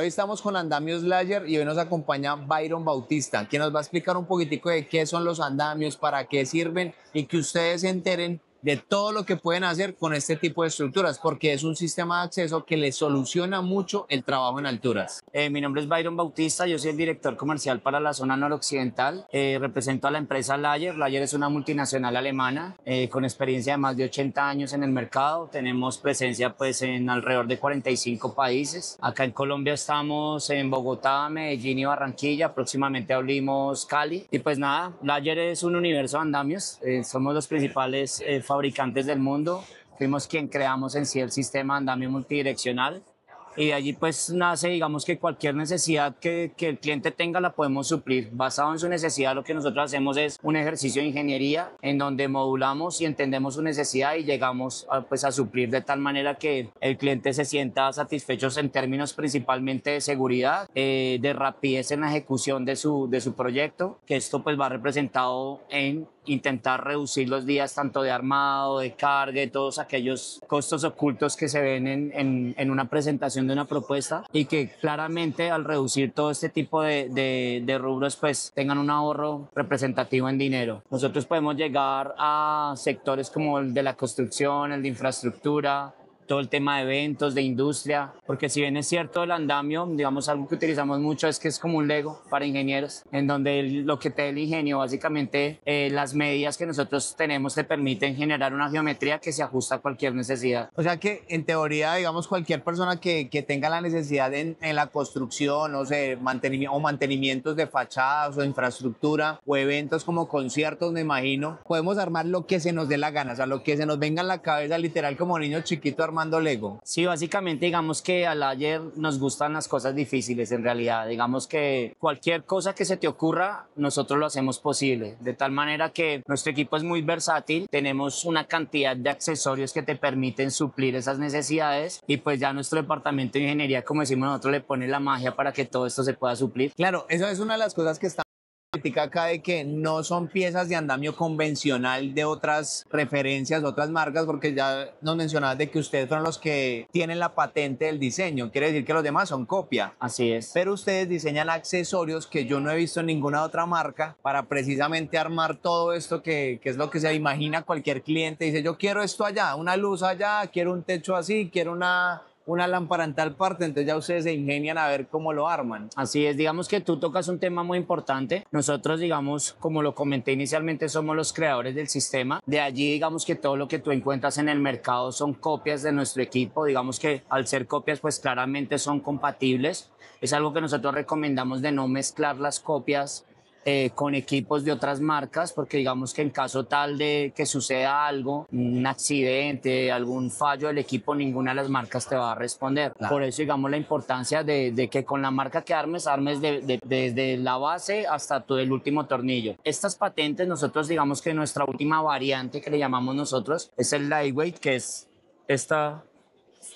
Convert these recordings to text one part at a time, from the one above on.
hoy estamos con Andamios Layer y hoy nos acompaña Byron Bautista, quien nos va a explicar un poquitico de qué son los andamios, para qué sirven y que ustedes se enteren de todo lo que pueden hacer con este tipo de estructuras, porque es un sistema de acceso que les soluciona mucho el trabajo en alturas. Eh, mi nombre es Byron Bautista, yo soy el director comercial para la zona noroccidental, eh, represento a la empresa Layer, Layer es una multinacional alemana eh, con experiencia de más de 80 años en el mercado, tenemos presencia pues en alrededor de 45 países, acá en Colombia estamos en Bogotá, Medellín y Barranquilla, próximamente abrimos Cali y pues nada, Layer es un universo de andamios, somos los principales fabricantes del mundo. Fuimos quien creamos en sí el sistema de andamio multidireccional y de allí pues nace, digamos que cualquier necesidad que, el cliente tenga la podemos suplir. Basado en su necesidad, lo que nosotros hacemos es un ejercicio de ingeniería en donde modulamos y entendemos su necesidad y llegamos a, pues a suplir de tal manera que el cliente se sienta satisfecho en términos principalmente de seguridad, eh, de rapidez en la ejecución de su, de su proyecto, que esto pues va representado en intentar reducir los días tanto de armado, de carga, todos aquellos costos ocultos que se ven en, una presentación de una propuesta y que claramente al reducir todo este tipo de, de rubros pues tengan un ahorro representativo en dinero. Nosotros podemos llegar a sectores como el de la construcción, el de infraestructura, todo el tema de eventos, de industria, porque si bien es cierto el andamio, digamos algo que utilizamos mucho es que es como un Lego para ingenieros, en donde lo que te da el ingenio, básicamente eh, las medidas que nosotros tenemos te permiten generar una geometría que se ajusta a cualquier necesidad. O sea que en teoría, digamos, cualquier persona que, que tenga la necesidad en, en la construcción, no sé, mantenimiento, o mantenimientos de fachadas o infraestructura o eventos como conciertos, me imagino, podemos armar lo que se nos dé la gana, o sea, lo que se nos venga en la cabeza, literal como niño chiquito mandolego Lego? Sí, básicamente digamos que al ayer nos gustan las cosas difíciles en realidad. Digamos que cualquier cosa que se te ocurra, nosotros lo hacemos posible. De tal manera que nuestro equipo es muy versátil, tenemos una cantidad de accesorios que te permiten suplir esas necesidades y pues ya nuestro departamento de ingeniería, como decimos nosotros, le pone la magia para que todo esto se pueda suplir. Claro, eso es una de las cosas que está crítica acá de que no son piezas de andamio convencional de otras referencias, otras marcas, porque ya nos mencionabas de que ustedes son los que tienen la patente del diseño, quiere decir que los demás son copia. Así es. Pero ustedes diseñan accesorios que yo no he visto en ninguna otra marca para precisamente armar todo esto que es lo que se imagina cualquier cliente. Dice, yo quiero esto allá, una luz allá, quiero un techo así, quiero una una lámpara en tal parte, entonces ya ustedes se ingenian a ver cómo lo arman. Así es, digamos que tú tocas un tema muy importante. Nosotros, digamos, como lo comenté inicialmente, somos los creadores del sistema. De allí, digamos que todo lo que tú encuentras en el mercado son copias de nuestro equipo. Digamos que al ser copias, pues claramente son compatibles. Es algo que nosotros recomendamos de no mezclar las copias eh, con equipos de otras marcas, porque digamos que en caso tal de que suceda algo, un accidente, algún fallo del equipo, ninguna de las marcas te va a responder. Por eso, digamos, la importancia de, que con la marca que armes, armes desde la base hasta todo el último tornillo. Estas patentes, nosotros digamos que nuestra última variante que le llamamos nosotros es el lightweight, que es esta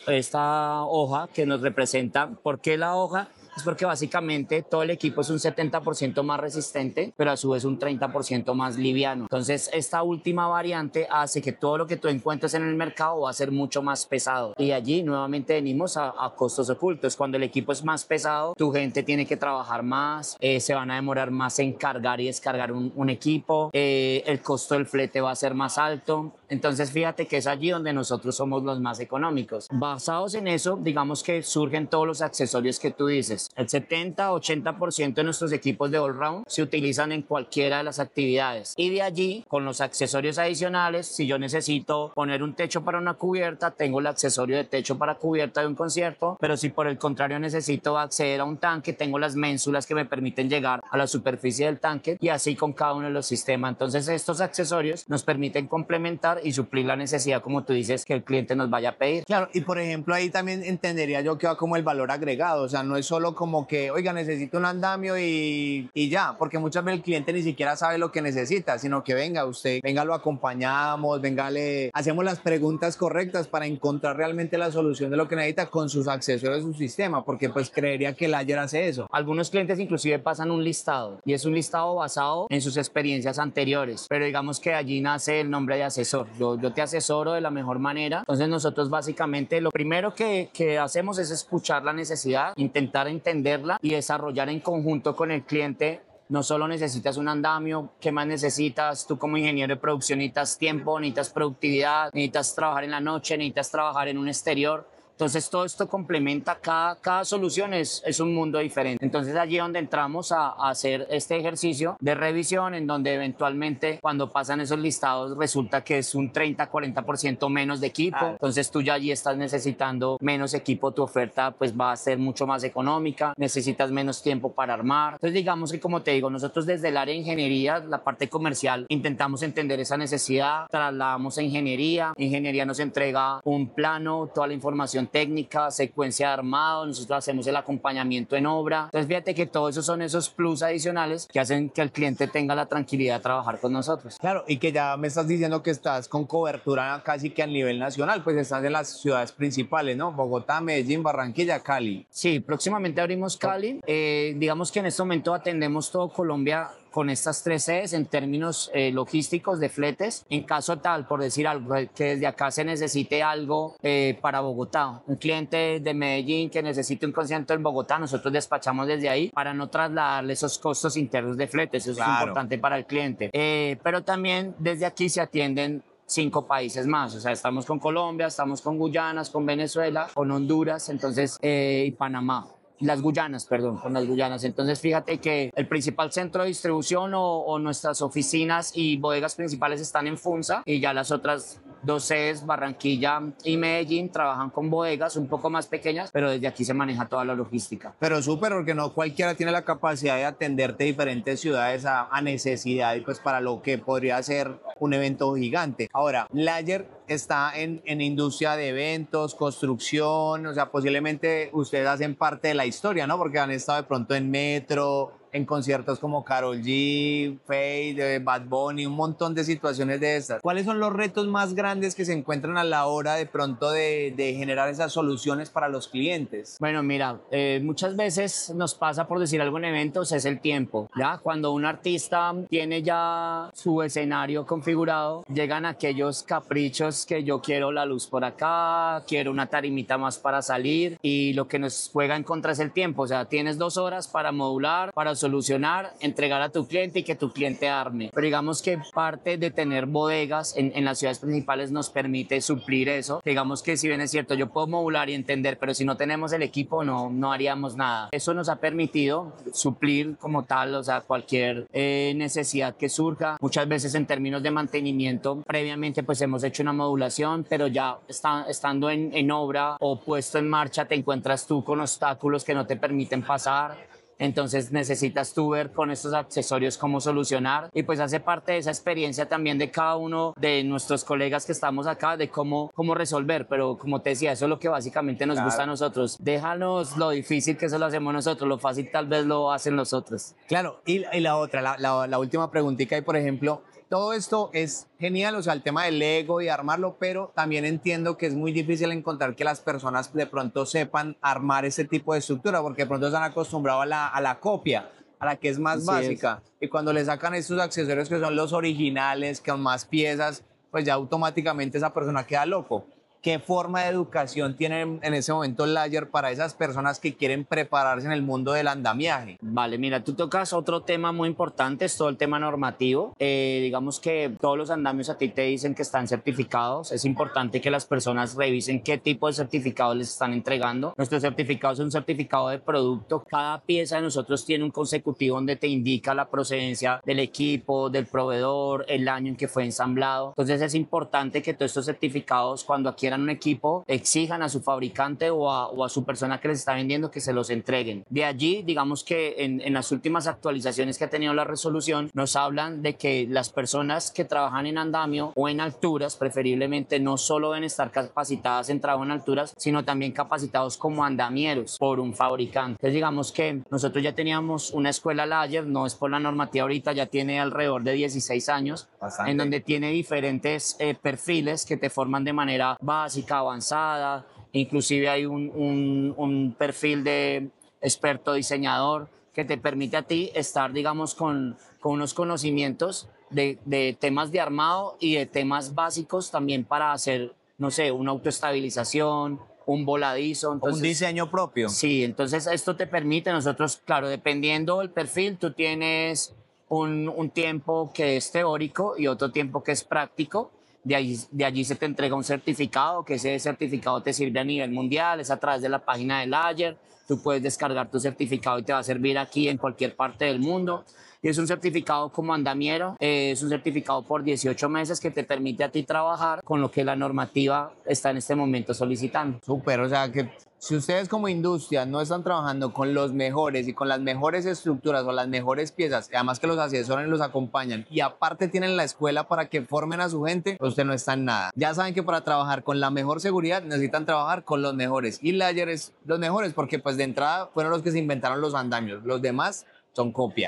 esta hoja que nos representa por qué la hoja porque básicamente todo el equipo es un 70% más resistente, pero a su vez un 30% más liviano. Entonces, esta última variante hace que todo lo que tú encuentres en el mercado va a ser mucho más pesado. Y allí nuevamente venimos a, costos ocultos. Cuando el equipo es más pesado, tu gente tiene que trabajar más, eh, se van a demorar más en cargar y descargar un, equipo, eh, el costo del flete va a ser más alto. Entonces, fíjate que es allí donde nosotros somos los más económicos. Basados en eso, digamos que surgen todos los accesorios que tú dices. El 70-80% de nuestros equipos de all-round se utilizan en cualquiera de las actividades. Y de allí, con los accesorios adicionales, si yo necesito poner un techo para una cubierta, tengo el accesorio de techo para cubierta de un concierto. Pero si por el contrario necesito acceder a un tanque, tengo las ménsulas que me permiten llegar a la superficie del tanque y así con cada uno de los sistemas. Entonces, estos accesorios nos permiten complementar y suplir la necesidad, como tú dices, que el cliente nos vaya a pedir. Claro, y por ejemplo, ahí también entendería yo que va como el valor agregado. O sea, no es solo como que, oiga, necesito un andamio y, y ya, porque muchas veces el cliente ni siquiera sabe lo que necesita, sino que venga usted, venga, lo acompañamos, venga, le hacemos las preguntas correctas para encontrar realmente la solución de lo que necesita con sus accesorios, su sistema, porque pues creería que el ayer hace eso. Algunos clientes inclusive pasan un listado y es un listado basado en sus experiencias anteriores, pero digamos que allí nace el nombre de asesor. Yo, yo te asesoro de la mejor manera. Entonces nosotros básicamente lo primero que, que hacemos es escuchar la necesidad, intentar entenderla y desarrollar en conjunto con el cliente no solo necesitas un andamio, ¿qué más necesitas? Tú como ingeniero de producción necesitas tiempo, necesitas productividad, necesitas trabajar en la noche, necesitas trabajar en un exterior. Entonces todo esto complementa, cada, cada solución es, un mundo diferente. Entonces allí es donde entramos a, hacer este ejercicio de revisión en donde eventualmente cuando pasan esos listados resulta que es un 30-40% menos de equipo. Entonces tú ya allí estás necesitando menos equipo, tu oferta pues va a ser mucho más económica, necesitas menos tiempo para armar. Entonces digamos que como te digo, nosotros desde el área de ingeniería, la parte comercial, intentamos entender esa necesidad, trasladamos a ingeniería, ingeniería nos entrega un plano, toda la información técnica, secuencia de armado, nosotros hacemos el acompañamiento en obra. Entonces fíjate que todos esos son esos plus adicionales que hacen que el cliente tenga la tranquilidad de trabajar con nosotros. Claro, y que ya me estás diciendo que estás con cobertura casi que a nivel nacional, pues estás en las ciudades principales, ¿no? Bogotá, Medellín, Barranquilla, Cali. Sí, próximamente abrimos Cali. Eh, digamos que en este momento atendemos todo Colombia con estas tres sedes en términos eh, logísticos de fletes, en caso tal, por decir algo, que desde acá se necesite algo eh, para Bogotá, un cliente de Medellín que necesite un concierto en Bogotá, nosotros despachamos desde ahí para no trasladarle esos costos internos de fletes, eso es importante para el cliente. Eh, pero también desde aquí se atienden cinco países más. O sea, estamos con Colombia, estamos con Guyanas, con Venezuela, con Honduras, entonces, y Panamá las Guyanas, perdón, con las Guyanas. Entonces, fíjate que el principal centro de distribución o, nuestras oficinas y bodegas principales están en Funza y ya las otras Doses, Barranquilla y Medellín trabajan con bodegas un poco más pequeñas, pero desde aquí se maneja toda la logística. Pero súper, porque no cualquiera tiene la capacidad de atenderte diferentes ciudades a, necesidad y pues para lo que podría ser un evento gigante. Ahora, Layer está en, en, industria de eventos, construcción, o sea, posiblemente ustedes hacen parte de la historia, ¿no? Porque han estado de pronto en metro, en conciertos como Carol G, Fade, eh, Bad Bunny, un montón de situaciones de estas. ¿Cuáles son los retos más grandes que se encuentran a la hora de pronto de, generar esas soluciones para los clientes? Bueno, mira, eh, muchas veces nos pasa por decir algo en eventos es el tiempo. Ya cuando un artista tiene ya su escenario configurado, llegan aquellos caprichos que yo quiero la luz por acá, quiero una tarimita más para salir y lo que nos juega en contra es el tiempo. O sea, tienes dos horas para modular, para solucionar, entregar a tu cliente y que tu cliente arme. Pero digamos que parte de tener bodegas en, las ciudades principales nos permite suplir eso. Digamos que si bien es cierto, yo puedo modular y entender, pero si no tenemos el equipo no, no haríamos nada. Eso nos ha permitido suplir como tal, o sea, cualquier eh, necesidad que surja. Muchas veces en términos de mantenimiento, previamente pues hemos hecho una modulación, pero ya está, estando en, en obra o puesto en marcha te encuentras tú con obstáculos que no te permiten pasar entonces necesitas tú ver con estos accesorios cómo solucionar y pues hace parte de esa experiencia también de cada uno de nuestros colegas que estamos acá de cómo, cómo resolver, pero como te decía, eso es lo que básicamente nos gusta a nosotros. Déjanos lo difícil que eso lo hacemos nosotros, lo fácil tal vez lo hacen los otros. Claro, y, la otra, la, última preguntita y por ejemplo, todo esto es genial, o sea, el tema del ego y armarlo, pero también entiendo que es muy difícil encontrar que las personas de pronto sepan armar ese tipo de estructura, porque de pronto están acostumbrados a la, a la copia, a la que es más básica. Y cuando le sacan estos accesorios que son los originales, que son más piezas, pues ya automáticamente esa persona queda loco. ¿Qué forma de educación tiene en ese momento Layer para esas personas que quieren prepararse en el mundo del andamiaje? Vale, mira, tú tocas otro tema muy importante, es todo el tema normativo. Eh, digamos que todos los andamios a ti te dicen que están certificados. Es importante que las personas revisen qué tipo de certificados les están entregando. Nuestro certificado es un certificado de producto. Cada pieza de nosotros tiene un consecutivo donde te indica la procedencia del equipo, del proveedor, el año en que fue ensamblado. Entonces es importante que todos estos certificados, cuando aquí un equipo, exijan a su fabricante o a, su persona que les está vendiendo que se los entreguen. De allí, digamos que en, las últimas actualizaciones que ha tenido la resolución, nos hablan de que las personas que trabajan en andamio o en alturas, preferiblemente, no solo deben estar capacitadas en trabajo en alturas, sino también capacitados como andamieros por un fabricante. Entonces, digamos que nosotros ya teníamos una escuela Layer, no es por la normativa ahorita, ya tiene alrededor de 16 años, en donde tiene diferentes eh, perfiles que te forman de manera básica, avanzada, inclusive hay un, perfil de experto diseñador que te permite a ti estar, digamos, con, con unos conocimientos de, temas de armado y de temas básicos también para hacer, no sé, una autoestabilización, un voladizo. un diseño propio. Sí, entonces esto te permite, nosotros, claro, dependiendo del perfil, tú tienes un, un tiempo que es teórico y otro tiempo que es práctico de allí, de allí se te entrega un certificado, que ese certificado te sirve a nivel mundial, es a través de la página de LAYER. Tú puedes descargar tu certificado y te va a servir aquí en cualquier parte del mundo y es un certificado como andamiero, eh, es un certificado por 18 meses que te permite a ti trabajar con lo que la normativa está en este momento solicitando. Súper, o sea que si ustedes como industria no están trabajando con los mejores y con las mejores estructuras o las mejores piezas, además que los asesores los acompañan, y aparte tienen la escuela para que formen a su gente, usted no está en nada. Ya saben que para trabajar con la mejor seguridad necesitan trabajar con los mejores. Y Layer es los mejores porque pues de entrada fueron los que se inventaron los andamios. Los demás son copias.